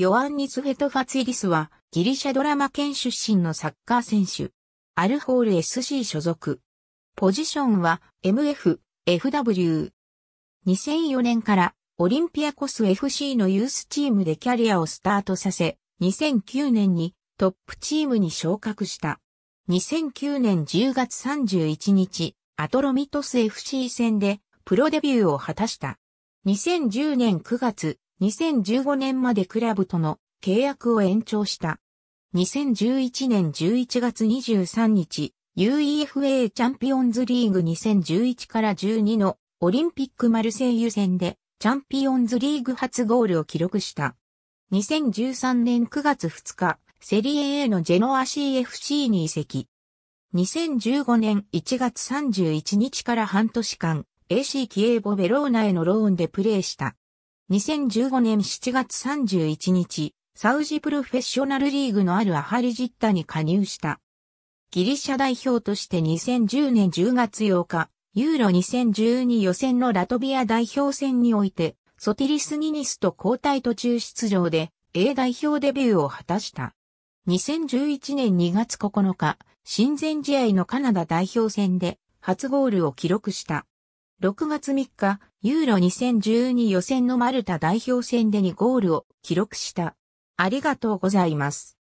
ヨアンニス・フェトファツイリスは、ギリシャドラマ県出身のサッカー選手。アルホール SC 所属。ポジションは MF、FW。2004年からオリンピアコス FC のユースチームでキャリアをスタートさせ、2009年にトップチームに昇格した。2009年10月31日、アトロミトス FC 戦でプロデビューを果たした。2010年9月、2015年までクラブとの契約を延長した。2011年11月23日、UEFA チャンピオンズリーグ2011から12のオリンピックマルセイユ戦でチャンピオンズリーグ初ゴールを記録した。2013年9月2日、セリエ A のジェノア CFC に移籍。2015年1月31日から半年間、AC キエーボベローナへのローンでプレーした。2015年7月31日、サウジプロフェッショナルリーグのあるアハリジッタに加入した。ギリシャ代表として2010年10月8日、ユーロ2012予選のラトビア代表戦において、ソティリス・ニニスと交代途中出場で A 代表デビューを果たした。2011年2月9日、親善試合のカナダ代表戦で初ゴールを記録した。6月3日、ユーロ2012予選のマルタ代表戦で2ゴールを記録した。ありがとうございます。